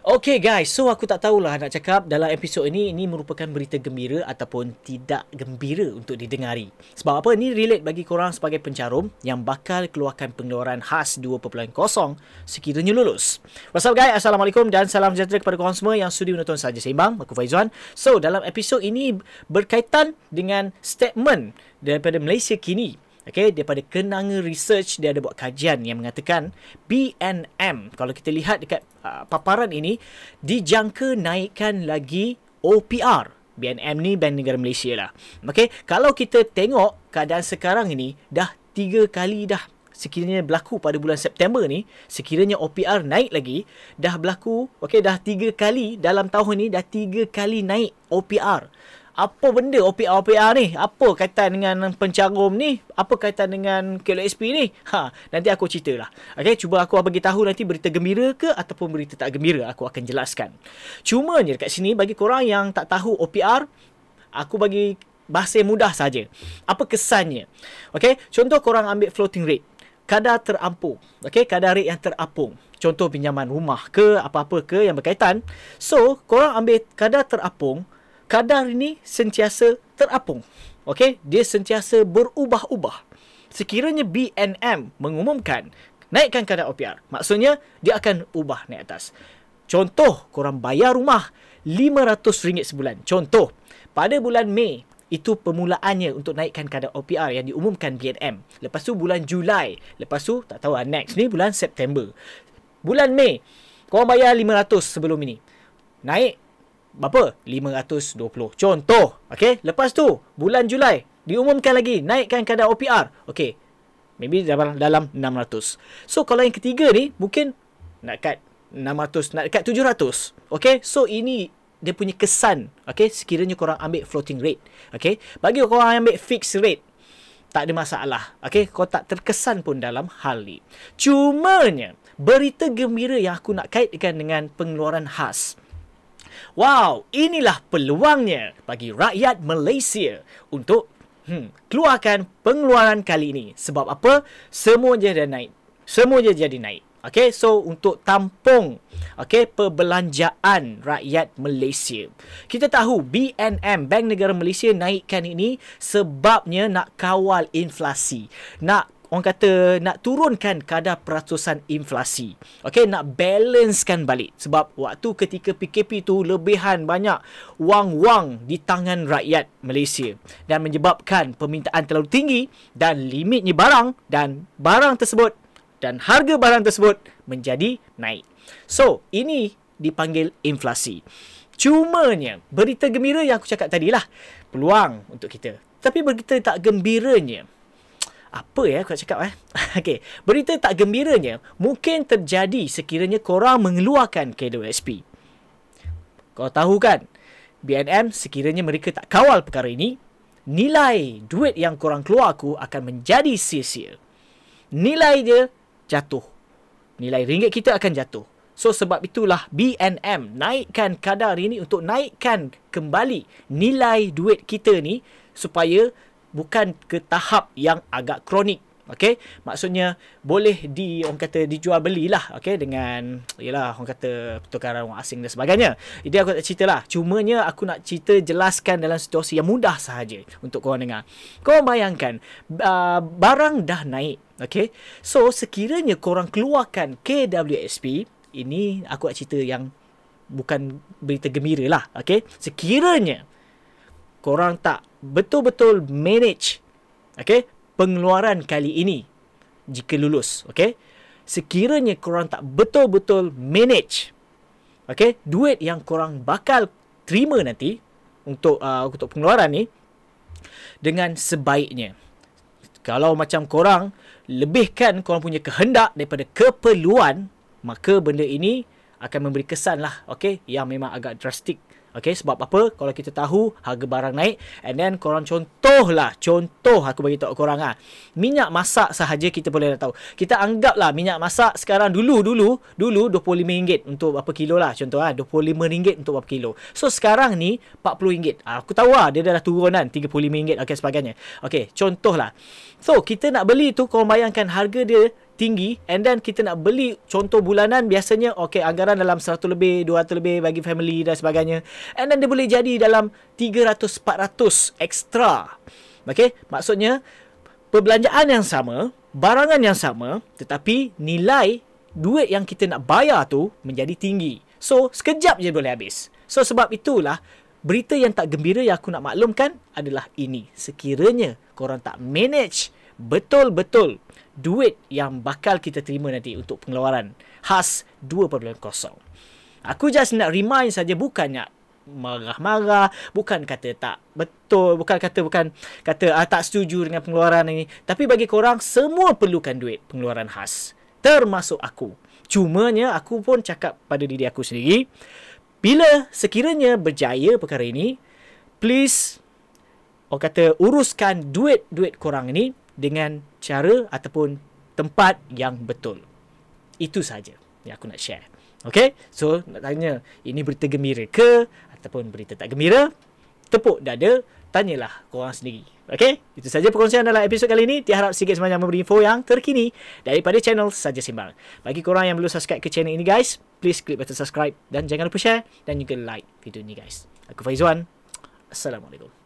Okay guys, so aku tak tahulah nak cakap dalam episod ini ini merupakan berita gembira ataupun tidak gembira untuk didengari. Sebab apa? Ini relate bagi korang sebagai pencarum yang bakal keluarkan pengeluaran khas 2.0 sekiranya lulus. What's up guys? Assalamualaikum dan salam sejahtera kepada korang semua yang sudi menonton saja seimbang. Aku Faizuan. So, dalam episod ini berkaitan dengan statement daripada Malaysia kini Okay, daripada kenanga research dia ada buat kajian yang mengatakan BNM kalau kita lihat dekat uh, paparan ini dijangka naikkan lagi OPR. BNM ni Bank Negara Malaysia lah. Okay, kalau kita tengok keadaan sekarang ini dah tiga kali dah sekiranya berlaku pada bulan September ni sekiranya OPR naik lagi dah berlaku okey dah tiga kali dalam tahun ni dah tiga kali naik OPR apa benda OPR-OPR ni? Apa kaitan dengan pencarum ni? Apa kaitan dengan KLSP ni? Ha, nanti aku lah. Okay, cuba aku bagi tahu nanti berita gembira ke ataupun berita tak gembira. Aku akan jelaskan. Cuma ni dekat sini bagi korang yang tak tahu OPR, aku bagi bahasa yang mudah saja. Apa kesannya? Okay, contoh korang ambil floating rate. Kadar terampung. Okay, kadar rate yang terapung. Contoh pinjaman rumah ke apa-apa ke yang berkaitan. So, korang ambil kadar terapung, kadar ini sentiasa terapung. Okey, dia sentiasa berubah-ubah. Sekiranya BNM mengumumkan naikkan kadar OPR, maksudnya dia akan ubah naik atas. Contoh, korang bayar rumah RM500 sebulan. Contoh, pada bulan Mei, itu permulaannya untuk naikkan kadar OPR yang diumumkan BNM. Lepas tu bulan Julai. Lepas tu, tak tahu lah, next ni bulan September. Bulan Mei, korang bayar RM500 sebelum ini. Naik berapa? 520. Contoh, okey? Lepas tu, bulan Julai, diumumkan lagi, naikkan kadar OPR. Okey. Maybe dalam dalam 600. So kalau yang ketiga ni mungkin nak kat 600, nak dekat 700. Okey. So ini dia punya kesan, okey? Sekiranya korang ambil floating rate. Okey. Bagi korang ambil fixed rate, tak ada masalah. Okey, kau tak terkesan pun dalam hal ni. Cumanya, berita gembira yang aku nak kaitkan dengan pengeluaran khas. Wow, inilah peluangnya bagi rakyat Malaysia untuk hmm, keluarkan pengeluaran kali ini. Sebab apa? Semua je dah naik. Semua jadi naik. Okay, so untuk tampung okay, perbelanjaan rakyat Malaysia. Kita tahu BNM, Bank Negara Malaysia naikkan ini sebabnya nak kawal inflasi. Nak orang kata nak turunkan kadar peratusan inflasi. Okey, nak balancekan balik sebab waktu ketika PKP tu lebihan banyak wang-wang di tangan rakyat Malaysia dan menyebabkan permintaan terlalu tinggi dan limitnya barang dan barang tersebut dan harga barang tersebut menjadi naik. So, ini dipanggil inflasi. Cuma Cumanya, berita gembira yang aku cakap tadilah, peluang untuk kita. Tapi berita tak gembiranya, apa ya aku nak cakap eh. Okey, berita tak gembiranya mungkin terjadi sekiranya korang mengeluarkan KWSP. Kau tahu kan, BNM sekiranya mereka tak kawal perkara ini, nilai duit yang korang keluar aku akan menjadi sia-sia. Nilai dia jatuh. Nilai ringgit kita akan jatuh. So sebab itulah BNM naikkan kadar ini untuk naikkan kembali nilai duit kita ni supaya bukan ke tahap yang agak kronik okey maksudnya boleh di orang kata dijual belilah okey dengan yalah orang kata pertukaran wang asing dan sebagainya jadi aku tak ceritalah cumanya aku nak cerita jelaskan dalam situasi yang mudah sahaja untuk kau dengar kau bayangkan uh, barang dah naik okey so sekiranya kau orang keluarkan KWSP ini aku nak cerita yang bukan berita gembira lah okey sekiranya orang tak betul-betul manage okay, pengeluaran kali ini jika lulus. Okay? Sekiranya korang tak betul-betul manage okay, duit yang korang bakal terima nanti untuk uh, untuk pengeluaran ni dengan sebaiknya. Kalau macam korang lebihkan korang punya kehendak daripada keperluan, maka benda ini akan memberi kesan lah okay, yang memang agak drastik. Okay, sebab apa? Kalau kita tahu harga barang naik and then korang contoh lah, contoh aku bagi tahu korang ah. Minyak masak sahaja kita boleh tahu. Kita anggap lah minyak masak sekarang dulu-dulu, dulu RM25 untuk berapa kilo lah contoh lah RM25 untuk berapa kilo. So sekarang ni RM40. Ah, aku tahu lah dia dah turun kan RM35 okay sebagainya. Okay, contoh lah. So kita nak beli tu korang bayangkan harga dia tinggi and then kita nak beli contoh bulanan biasanya okay anggaran dalam 100 lebih 200 lebih bagi family dan sebagainya and then dia boleh jadi dalam 300 400 extra okay maksudnya perbelanjaan yang sama barangan yang sama tetapi nilai duit yang kita nak bayar tu menjadi tinggi so sekejap je boleh habis so sebab itulah berita yang tak gembira yang aku nak maklumkan adalah ini sekiranya korang tak manage betul-betul duit yang bakal kita terima nanti untuk pengeluaran khas 2.0. Aku just nak remind saja bukannya marah-marah, bukan kata tak betul, bukan kata bukan kata ah, tak setuju dengan pengeluaran ini, tapi bagi korang semua perlukan duit pengeluaran khas termasuk aku. Cumanya aku pun cakap pada diri aku sendiri, bila sekiranya berjaya perkara ini, please orang kata uruskan duit-duit korang ini dengan cara ataupun tempat yang betul. Itu sahaja yang aku nak share. Okay, so nak tanya ini berita gembira ke ataupun berita tak gembira? Tepuk dada, tanyalah korang sendiri. Okay, itu sahaja perkongsian dalam episod kali ini. Tiada harap sikit semuanya memberi info yang terkini daripada channel Saja Simbang. Bagi korang yang belum subscribe ke channel ini guys, please klik button subscribe dan jangan lupa share dan juga like video ini guys. Aku Faizwan, Assalamualaikum.